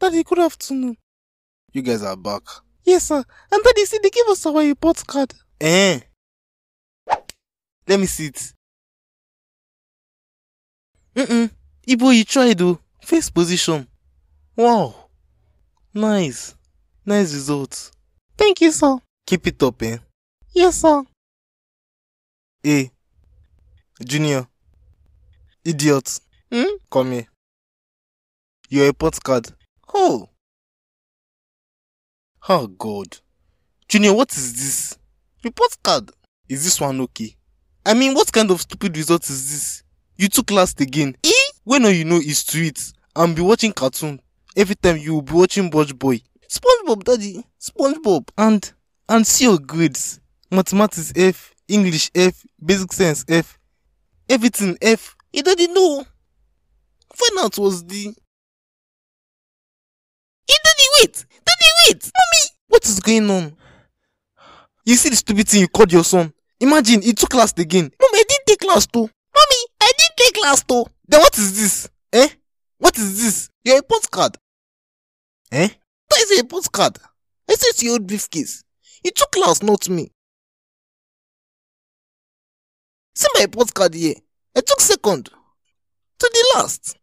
Daddy, good afternoon. You guys are back. Yes, sir. And Daddy, see, they gave us our report card. Eh? Let me see it. Mm-mm. Ibo, you tried, though. First position. Wow. Nice. Nice results. Thank you, sir. Keep it up, eh? Yes, sir. Hey, eh, Junior. Idiot. Hmm? Come here. Your report card. Oh. Oh God. Junior, what is this? Report card. Is this one okay? I mean, what kind of stupid result is this? You took last again. E? When all you know is to it and be watching cartoon. Every time you will be watching Budge Boy. SpongeBob, Daddy. SpongeBob. And and see your grades. Mathematics F, English F, Basic Science F, everything F. You didn't know. Find out was the Daddy, wait! Daddy, wait! Mommy! What is going on? You see the stupid thing you called your son. Imagine, he took class again. Mommy, I didn't take class too. Mommy, I didn't take class too. Then what is this? Eh? What is this? Your a postcard. Eh? That is a postcard. I said your old briefcase. You took class, not me. See my postcard here. I took second. To the last.